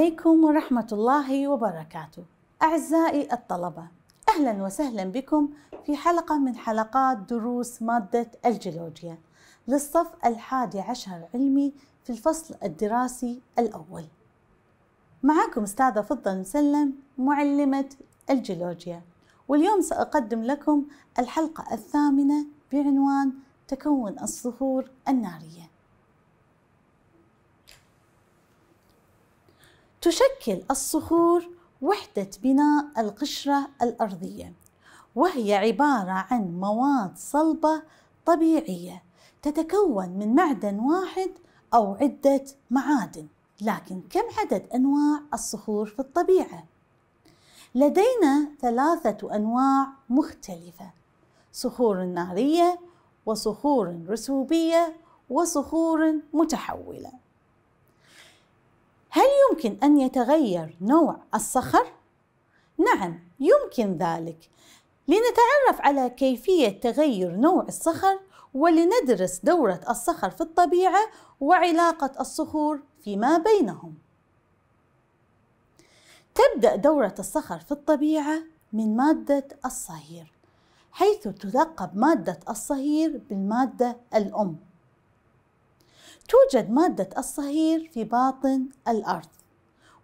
عليكم ورحمة الله وبركاته أعزائي الطلبة أهلا وسهلا بكم في حلقة من حلقات دروس مادة الجيولوجيا للصف الحادي عشر علمي في الفصل الدراسي الأول معكم أستاذة فضة مسلم معلمة الجيولوجيا واليوم سأقدم لكم الحلقة الثامنة بعنوان تكون الصخور النارية تشكل الصخور وحدة بناء القشرة الأرضية وهي عبارة عن مواد صلبة طبيعية تتكون من معدن واحد أو عدة معادن لكن كم عدد أنواع الصخور في الطبيعة؟ لدينا ثلاثة أنواع مختلفة صخور نارية وصخور رسوبية وصخور متحولة هل يمكن أن يتغير نوع الصخر؟ نعم يمكن ذلك لنتعرف على كيفية تغير نوع الصخر ولندرس دورة الصخر في الطبيعة وعلاقة الصخور فيما بينهم تبدأ دورة الصخر في الطبيعة من مادة الصهير حيث تلقب مادة الصهير بالمادة الأم توجد مادة الصهير في باطن الأرض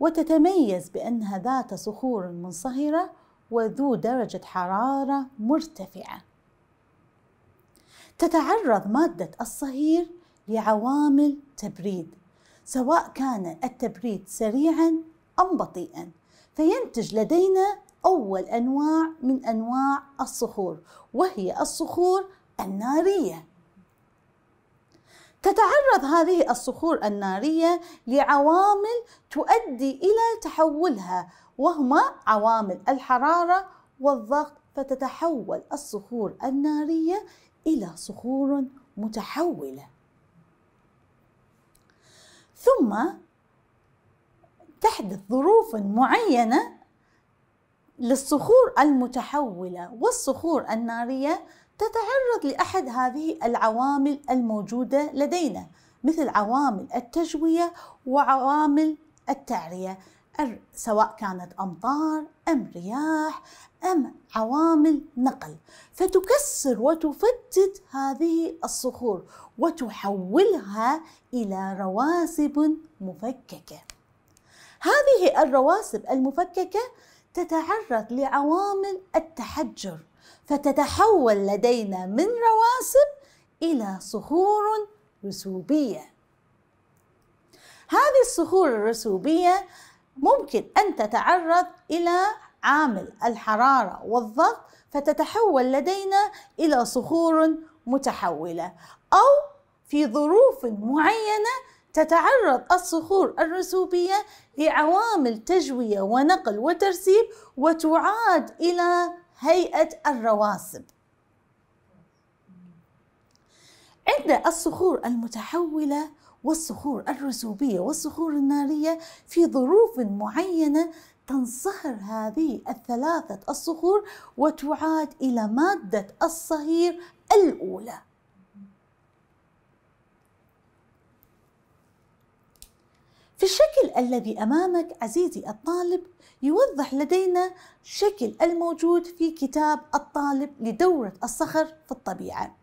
وتتميز بأنها ذات صخور منصهرة وذو درجة حرارة مرتفعة تتعرض مادة الصهير لعوامل تبريد سواء كان التبريد سريعا أم بطيئا فينتج لدينا أول أنواع من أنواع الصخور وهي الصخور النارية تتعرض هذه الصخور النارية لعوامل تؤدي إلى تحولها وهما عوامل الحرارة والضغط فتتحول الصخور النارية إلى صخور متحولة ثم تحدث ظروف معينة للصخور المتحولة والصخور النارية تتعرض لأحد هذه العوامل الموجودة لدينا مثل عوامل التجوية وعوامل التعرية سواء كانت أمطار أم رياح أم عوامل نقل فتكسر وتفتت هذه الصخور وتحولها إلى رواسب مفككة هذه الرواسب المفككة تتعرض لعوامل التحجر فتتحول لدينا من رواسب إلى صخور رسوبية هذه الصخور الرسوبية ممكن أن تتعرض إلى عامل الحرارة والضغط فتتحول لدينا إلى صخور متحولة أو في ظروف معينة تتعرض الصخور الرسوبية لعوامل تجوية ونقل وترسيب وتعاد إلى هيئة الرواسب عندنا الصخور المتحولة والصخور الرسوبية والصخور النارية في ظروف معينة تنصهر هذه الثلاثة الصخور وتعاد إلى مادة الصهير الأولى في الشكل الذي أمامك عزيزي الطالب يوضح لدينا شكل الموجود في كتاب الطالب لدورة الصخر في الطبيعة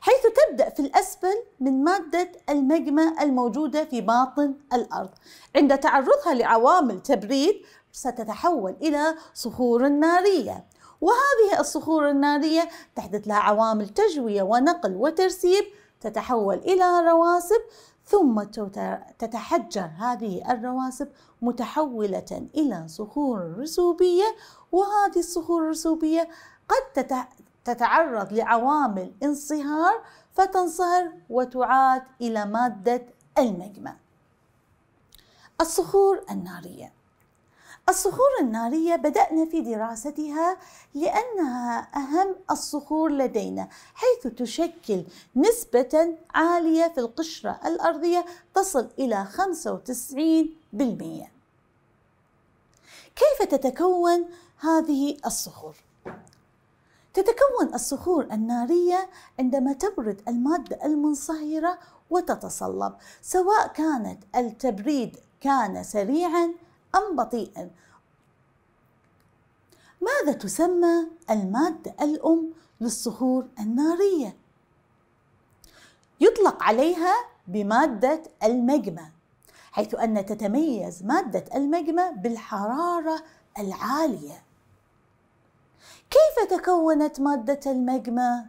حيث تبدأ في الأسفل من مادة المجمة الموجودة في باطن الأرض عند تعرضها لعوامل تبريد ستتحول إلى صخور نارية وهذه الصخور النارية تحدث لها عوامل تجوية ونقل وترسيب تتحول إلى رواسب ثم تتحجر هذه الرواسب متحولة إلى صخور رسوبية وهذه الصخور الرسوبية قد تتعرض لعوامل انصهار فتنصهر وتعاد إلى مادة المجمع الصخور النارية الصخور النارية بدأنا في دراستها لأنها أهم الصخور لدينا حيث تشكل نسبة عالية في القشرة الأرضية تصل إلى 95% كيف تتكون هذه الصخور؟ تتكون الصخور النارية عندما تبرد المادة المنصهرة وتتصلب سواء كانت التبريد كان سريعا أم بطيئا ماذا تسمى المادة الأم للصخور النارية؟ يطلق عليها بمادة المجمة حيث أن تتميز مادة المجمة بالحرارة العالية كيف تكونت مادة المجمة؟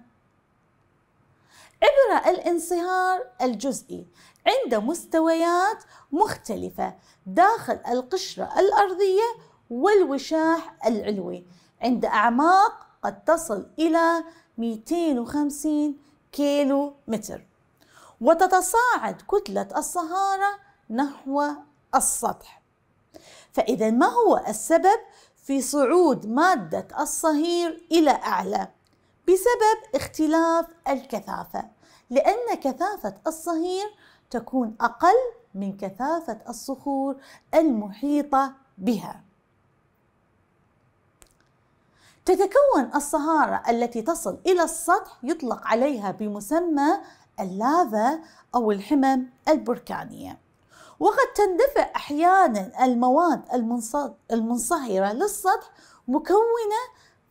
ترى الانصهار الجزئي عند مستويات مختلفة داخل القشرة الأرضية والوشاح العلوي عند أعماق قد تصل إلى 250 كيلو متر وتتصاعد كتلة الصهارة نحو السطح فإذا ما هو السبب في صعود مادة الصهير إلى أعلى؟ بسبب اختلاف الكثافة لأن كثافة الصهير تكون أقل من كثافة الصخور المحيطة بها. تتكون الصهارة التي تصل إلى السطح يطلق عليها بمسمى اللافا أو الحمم البركانية. وقد تندفع أحيانا المواد المنصهرة للسطح مكونة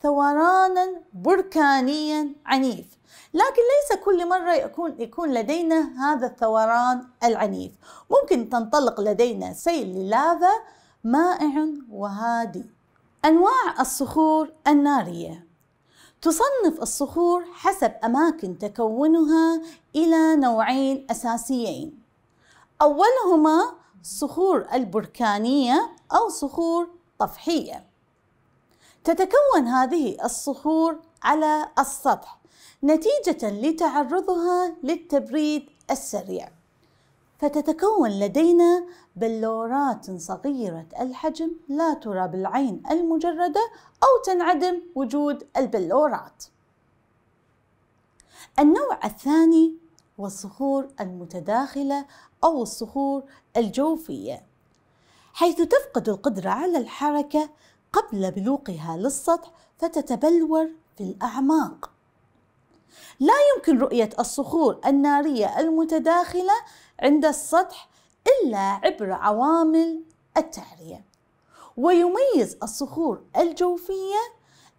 ثورانا بركانيا عنيف لكن ليس كل مرة يكون, يكون لدينا هذا الثوران العنيف ممكن تنطلق لدينا سيل للافا مائع وهادئ أنواع الصخور النارية تصنف الصخور حسب أماكن تكونها إلى نوعين أساسيين أولهما صخور البركانية أو صخور طفحية تتكون هذه الصخور على السطح نتيجة لتعرضها للتبريد السريع فتتكون لدينا بلورات صغيرة الحجم لا ترى بالعين المجردة أو تنعدم وجود البلورات النوع الثاني والصخور المتداخلة أو الصخور الجوفية حيث تفقد القدرة على الحركة قبل بلوغها للسطح فتتبلور في الأعماق لا يمكن رؤية الصخور النارية المتداخلة عند السطح إلا عبر عوامل التعرية ويميز الصخور الجوفية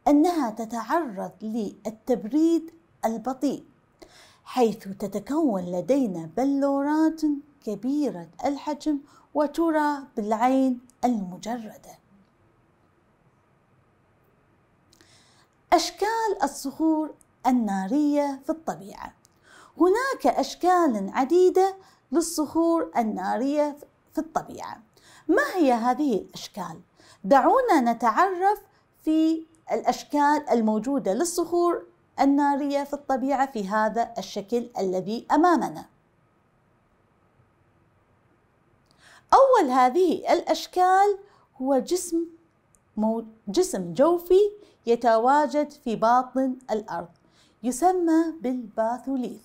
أنها تتعرض للتبريد البطيء حيث تتكون لدينا بلورات كبيرة الحجم وترى بالعين المجردة أشكال الصخور النارية في الطبيعة هناك أشكال عديدة للصخور النارية في الطبيعة ما هي هذه الأشكال؟ دعونا نتعرف في الأشكال الموجودة للصخور النارية في الطبيعة في هذا الشكل الذي أمامنا أول هذه الأشكال هو جسم جسم جوفي يتواجد في باطن الأرض يسمى بالباثوليث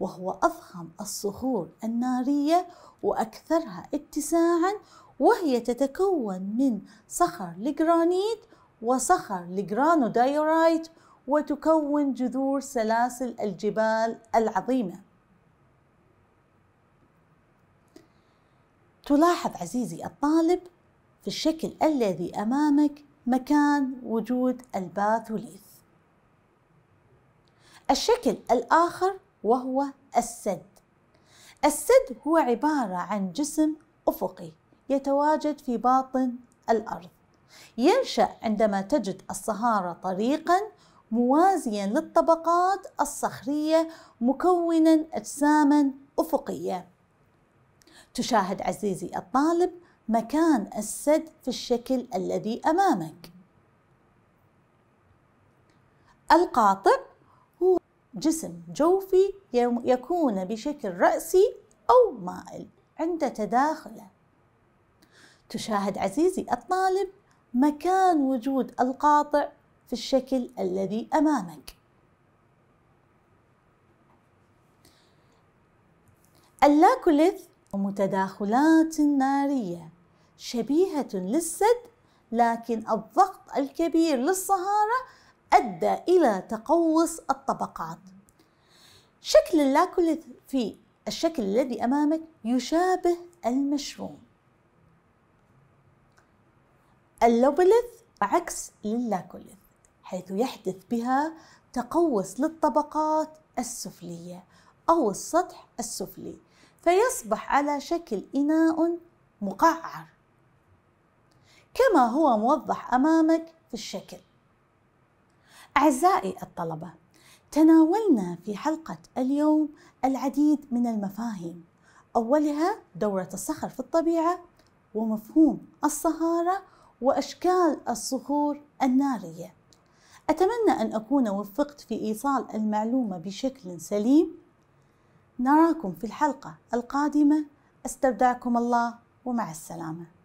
وهو أضخم الصخور النارية وأكثرها اتساعا وهي تتكون من صخر الجرانيت وصخر الجرانودايورايت وتكون جذور سلاسل الجبال العظيمة تلاحظ عزيزي الطالب في الشكل الذي أمامك مكان وجود الباثوليث الشكل الآخر وهو السد السد هو عبارة عن جسم أفقي يتواجد في باطن الأرض ينشأ عندما تجد الصهارة طريقا موازيا للطبقات الصخرية مكونا أجساما أفقية تشاهد عزيزي الطالب مكان السد في الشكل الذي أمامك القاطع هو جسم جوفي يكون بشكل رأسي أو مائل عند تداخله تشاهد عزيزي الطالب مكان وجود القاطع في الشكل الذي أمامك اللاكوليث متداخلات نارية شبيهة للسد لكن الضغط الكبير للصهارة أدى إلى تقوس الطبقات شكل اللاكوليث في الشكل الذي أمامك يشابه المشروم اللوبلث عكس للاكوليث حيث يحدث بها تقوس للطبقات السفلية أو السطح السفلي فيصبح على شكل إناء مقعر كما هو موضح امامك في الشكل. اعزائي الطلبه، تناولنا في حلقه اليوم العديد من المفاهيم، اولها دوره الصخر في الطبيعه، ومفهوم الصهاره، واشكال الصخور الناريه. اتمنى ان اكون وفقت في ايصال المعلومه بشكل سليم. نراكم في الحلقه القادمه، استودعكم الله ومع السلامه.